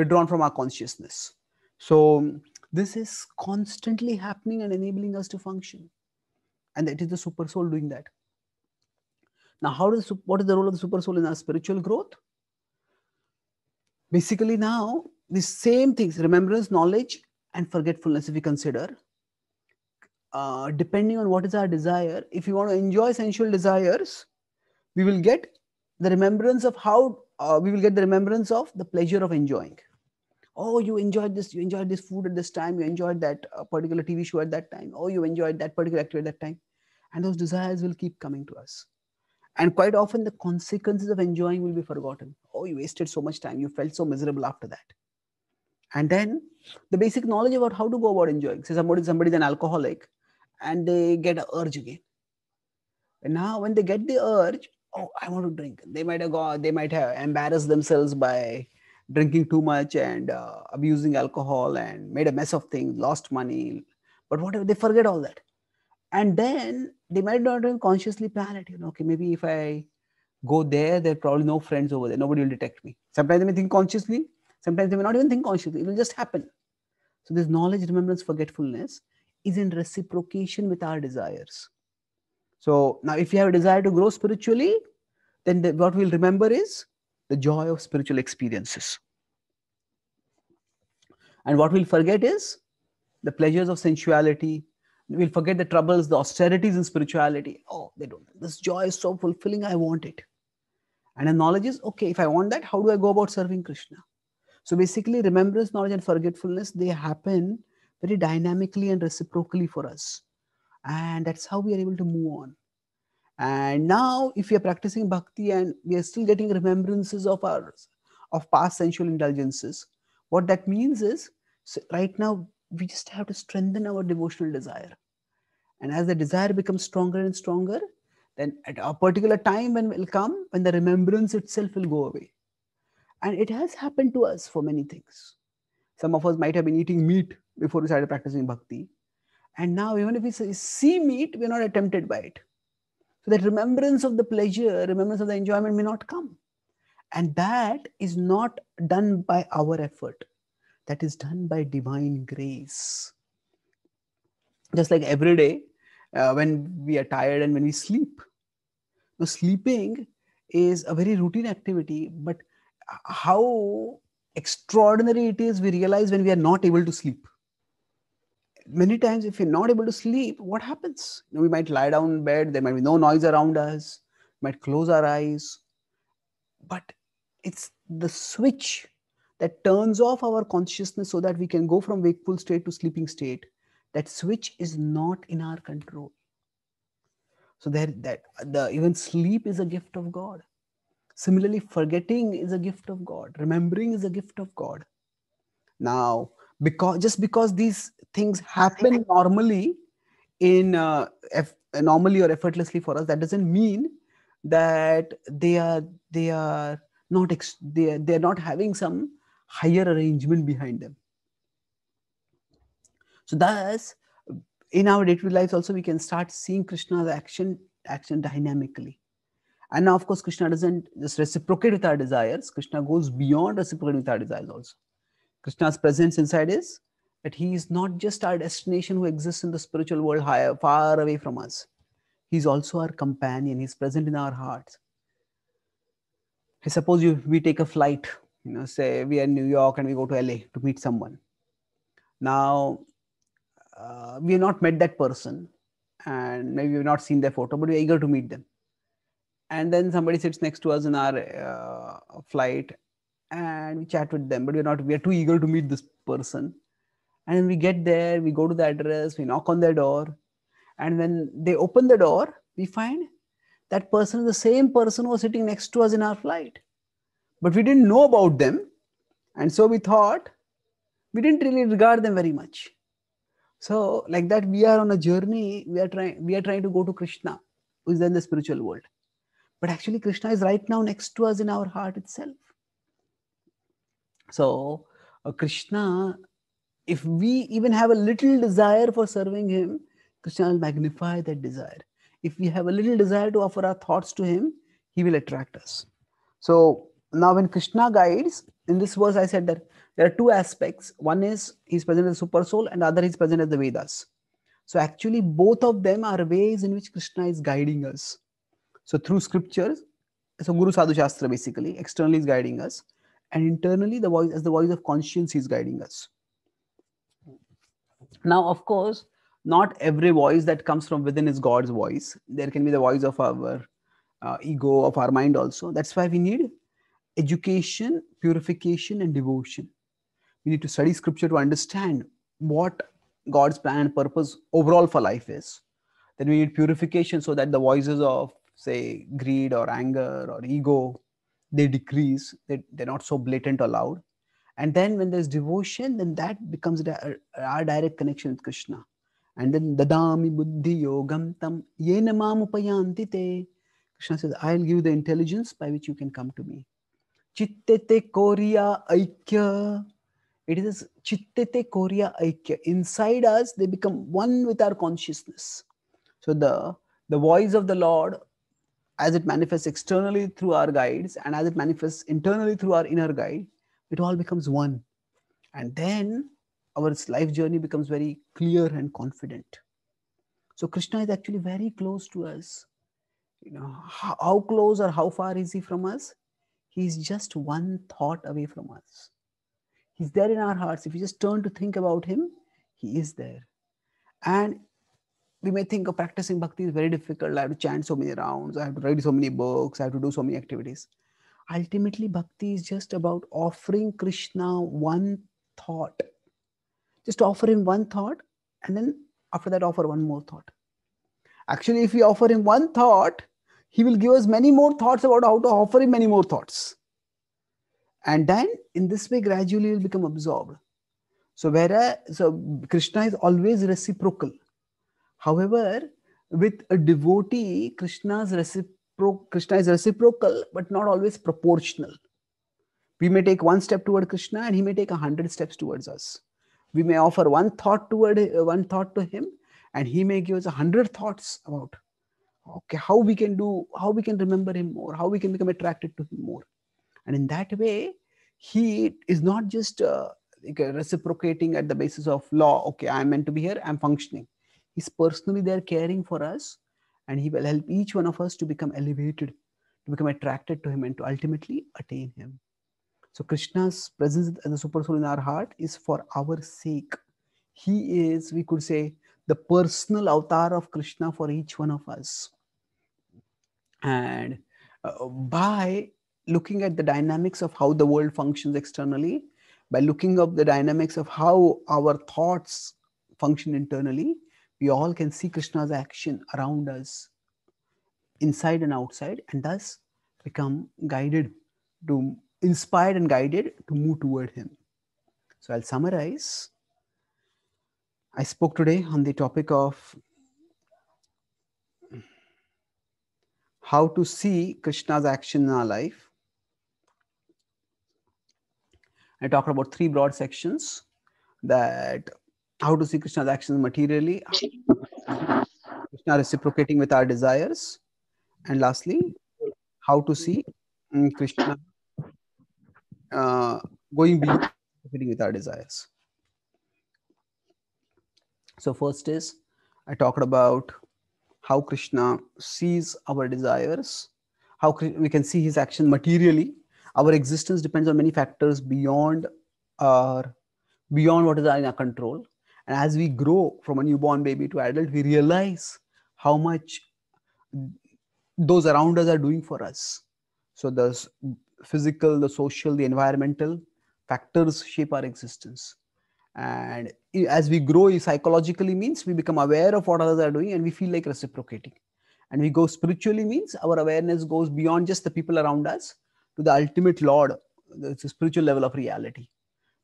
withdrawn from our consciousness. So um, this is constantly happening and enabling us to function. And that is the super soul doing that. Now, how does what is the role of the super soul in our spiritual growth? Basically, now the same things remembrance, knowledge, and forgetfulness, if we consider, uh, depending on what is our desire, if you want to enjoy sensual desires, we will get the remembrance of how uh, we will get the remembrance of the pleasure of enjoying oh you enjoyed this you enjoyed this food at this time you enjoyed that uh, particular tv show at that time oh you enjoyed that particular activity at that time and those desires will keep coming to us and quite often the consequences of enjoying will be forgotten oh you wasted so much time you felt so miserable after that and then the basic knowledge about how to go about enjoying say somebody somebody's an alcoholic and they get an urge again and now when they get the urge oh i want to drink they might have gone they might have embarrassed themselves by drinking too much and uh, abusing alcohol and made a mess of things, lost money. But whatever, they forget all that. And then they might not even consciously plan it. You know, okay, maybe if I go there, there are probably no friends over there. Nobody will detect me. Sometimes they may think consciously. Sometimes they may not even think consciously. It will just happen. So this knowledge, remembrance, forgetfulness is in reciprocation with our desires. So now if you have a desire to grow spiritually, then the, what we'll remember is the joy of spiritual experiences. And what we'll forget is the pleasures of sensuality. We'll forget the troubles, the austerities in spirituality. Oh, they don't. This joy is so fulfilling. I want it. And the knowledge is okay, if I want that, how do I go about serving Krishna? So basically, remembrance, knowledge, and forgetfulness they happen very dynamically and reciprocally for us. And that's how we are able to move on. And now, if we are practicing bhakti and we are still getting remembrances of our of past sensual indulgences, what that means is so right now we just have to strengthen our devotional desire. And as the desire becomes stronger and stronger, then at a particular time when will come, when the remembrance itself will go away. And it has happened to us for many things. Some of us might have been eating meat before we started practicing bhakti. And now, even if we see meat, we're not tempted by it so that remembrance of the pleasure, remembrance of the enjoyment may not come. And that is not done by our effort, that is done by divine grace. Just like every day, uh, when we are tired and when we sleep. Now, sleeping is a very routine activity, but how extraordinary it is we realize when we are not able to sleep many times if you're not able to sleep what happens you know, we might lie down in bed there might be no noise around us might close our eyes but it's the switch that turns off our consciousness so that we can go from wakeful state to sleeping state that switch is not in our control so there that the even sleep is a gift of god similarly forgetting is a gift of god remembering is a gift of god now because just because these things happen normally in uh, eff- normally or effortlessly for us that doesn't mean that they are they are not ex- they are, they're not having some higher arrangement behind them so thus in our day-to-day lives also we can start seeing krishna's action action dynamically and now of course krishna doesn't just reciprocate with our desires krishna goes beyond reciprocating with our desires also Krishna's presence inside is that he is not just our destination who exists in the spiritual world higher, far away from us. He's also our companion. He's present in our hearts. I suppose you, we take a flight, you know, say we are in New York and we go to LA to meet someone. Now, uh, we have not met that person and maybe we've not seen their photo, but we're eager to meet them. And then somebody sits next to us in our uh, flight and we chat with them but we're not we're too eager to meet this person and then we get there we go to the address we knock on their door and when they open the door we find that person is the same person who was sitting next to us in our flight but we didn't know about them and so we thought we didn't really regard them very much so like that we are on a journey we are trying we are trying to go to krishna who is in the spiritual world but actually krishna is right now next to us in our heart itself so, uh, Krishna, if we even have a little desire for serving Him, Krishna will magnify that desire. If we have a little desire to offer our thoughts to Him, He will attract us. So, now when Krishna guides, in this verse, I said that there are two aspects. One is He's present as Super Soul, and the other He's present as the Vedas. So, actually, both of them are ways in which Krishna is guiding us. So, through scriptures, so Guru Sadhu Shastra basically externally is guiding us and internally the voice as the voice of conscience is guiding us now of course not every voice that comes from within is god's voice there can be the voice of our uh, ego of our mind also that's why we need education purification and devotion we need to study scripture to understand what god's plan and purpose overall for life is then we need purification so that the voices of say greed or anger or ego they decrease they, they're not so blatant or loud and then when there's devotion then that becomes uh, our direct connection with krishna and then dadami buddhi yogam tam yenamam upayanti te krishna says i'll give you the intelligence by which you can come to me chittete koriya aikya it is chittete koriya aikya inside us they become one with our consciousness so the the voice of the lord as it manifests externally through our guides and as it manifests internally through our inner guide, it all becomes one. And then our life journey becomes very clear and confident. So Krishna is actually very close to us. You know, how, how close or how far is he from us? He's just one thought away from us. He's there in our hearts. If you just turn to think about him, he is there. And we may think of practicing bhakti is very difficult. I have to chant so many rounds, I have to read so many books, I have to do so many activities. Ultimately, bhakti is just about offering Krishna one thought. Just offer him one thought, and then after that, offer one more thought. Actually, if we offer him one thought, he will give us many more thoughts about how to offer him many more thoughts. And then in this way, gradually, he will become absorbed. So, whereas so Krishna is always reciprocal. However, with a devotee, Krishna's recipro- Krishna is reciprocal, but not always proportional. We may take one step toward Krishna, and he may take a hundred steps towards us. We may offer one thought toward uh, one thought to him, and he may give us a hundred thoughts about okay how we can do how we can remember him more, how we can become attracted to him more, and in that way, he is not just uh, like reciprocating at the basis of law. Okay, I'm meant to be here. I'm functioning He's personally there caring for us, and He will help each one of us to become elevated, to become attracted to Him, and to ultimately attain Him. So, Krishna's presence as the Super Soul in our heart is for our sake. He is, we could say, the personal avatar of Krishna for each one of us. And uh, by looking at the dynamics of how the world functions externally, by looking up the dynamics of how our thoughts function internally, we all can see Krishna's action around us, inside and outside, and thus become guided to inspired and guided to move toward Him. So I'll summarize. I spoke today on the topic of how to see Krishna's action in our life. I talked about three broad sections that how to see Krishna's actions materially, Krishna reciprocating with our desires, and lastly, how to see mm, Krishna uh, going beyond with our desires. So, first is I talked about how Krishna sees our desires, how we can see his action materially. Our existence depends on many factors beyond our beyond what is in our control. And as we grow from a newborn baby to adult, we realize how much those around us are doing for us. So the physical, the social, the environmental factors shape our existence. And as we grow psychologically means we become aware of what others are doing and we feel like reciprocating. And we go spiritually means our awareness goes beyond just the people around us to the ultimate Lord, the spiritual level of reality.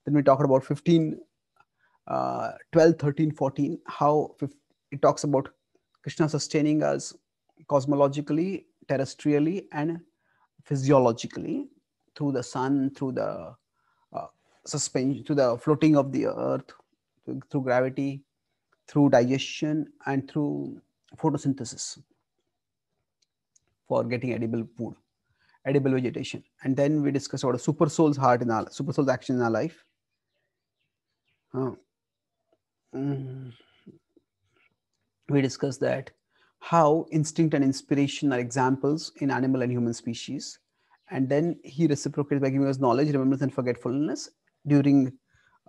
Then we talked about 15 uh, 12, 13, 14, how it talks about Krishna sustaining us cosmologically, terrestrially, and physiologically through the sun, through the uh, suspension, through the floating of the earth, through, gravity, through digestion, and through photosynthesis for getting edible food, edible vegetation. And then we discuss about a super soul's heart in our super soul's action in our life. Mm-hmm. we discussed that how instinct and inspiration are examples in animal and human species. And then he reciprocates by giving us knowledge, remembrance, and forgetfulness during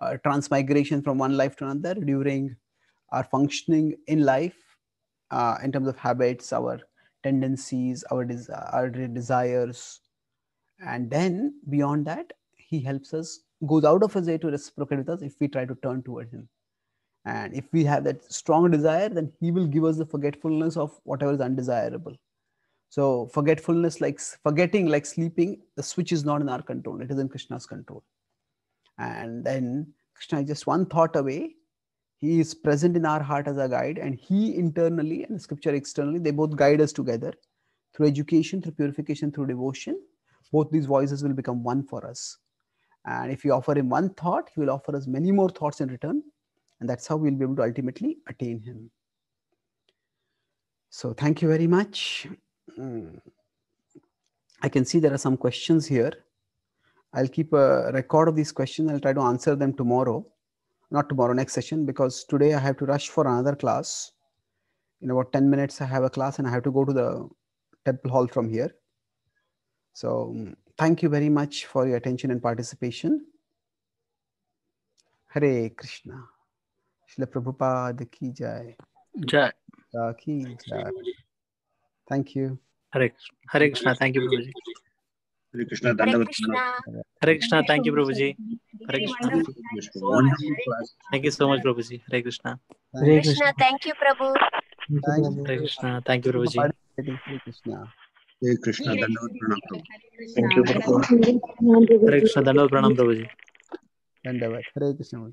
uh, transmigration from one life to another, during our functioning in life, uh, in terms of habits, our tendencies, our, des- our desires. And then beyond that, he helps us, goes out of his way to reciprocate with us if we try to turn toward him. And if we have that strong desire, then He will give us the forgetfulness of whatever is undesirable. So, forgetfulness, like forgetting, like sleeping, the switch is not in our control, it is in Krishna's control. And then Krishna is just one thought away. He is present in our heart as a guide, and He internally and Scripture externally, they both guide us together through education, through purification, through devotion. Both these voices will become one for us. And if we offer Him one thought, He will offer us many more thoughts in return and that's how we'll be able to ultimately attain him. So thank you very much. Hmm. I can see there are some questions here. I'll keep a record of these questions. I'll try to answer them tomorrow, not tomorrow, next session, because today I have to rush for another class. In about 10 minutes, I have a class and I have to go to the temple hall from here. So hmm, thank you very much for your attention and participation. Hare Krishna. Srila Prabhupada की जय जय राखी जय thank you Hare Hare Krishna thank you प्रभु जी हरे कृष्णा धन्यवाद Hare Krishna thank you प्रभु जी Hare Krishna thank you so much प्रभु जी हरे कृष्णा हरे कृष्णा थैंक यू प्रभु हरे कृष्णा थैंक यू प्रभु जी हरे कृष्णा हरे कृष्णा धन्यवाद प्रणाम प्रभु थैंक यू हरे कृष्णा धन्यवाद प्रणाम प्रभु जी धन्यवाद हरे कृष्णा